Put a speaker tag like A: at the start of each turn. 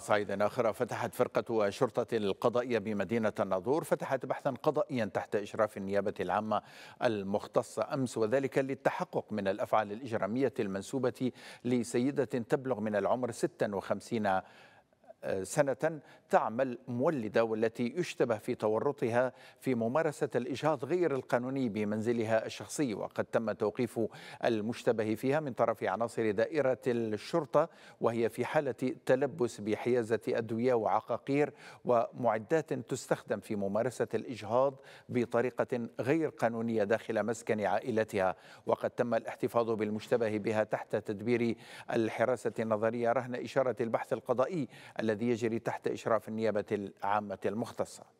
A: صعيد آخر فتحت فرقة الشرطة القضائية بمدينة الناظور فتحت بحثا قضائيا تحت إشراف النيابة العامة المختصة أمس وذلك للتحقق من الأفعال الإجرامية المنسوبة لسيدة تبلغ من العمر 56 سنة تعمل مولدة والتي يشتبه في تورطها في ممارسة الإجهاض غير القانوني بمنزلها الشخصي وقد تم توقيف المشتبه فيها من طرف عناصر دائرة الشرطة وهي في حالة تلبس بحيازة أدوية وعقاقير ومعدات تستخدم في ممارسة الإجهاض بطريقة غير قانونية داخل مسكن عائلتها وقد تم الاحتفاظ بالمشتبه بها تحت تدبير الحراسة النظرية رهن إشارة البحث القضائي الذي يجري تحت إشراف النيابة العامة المختصة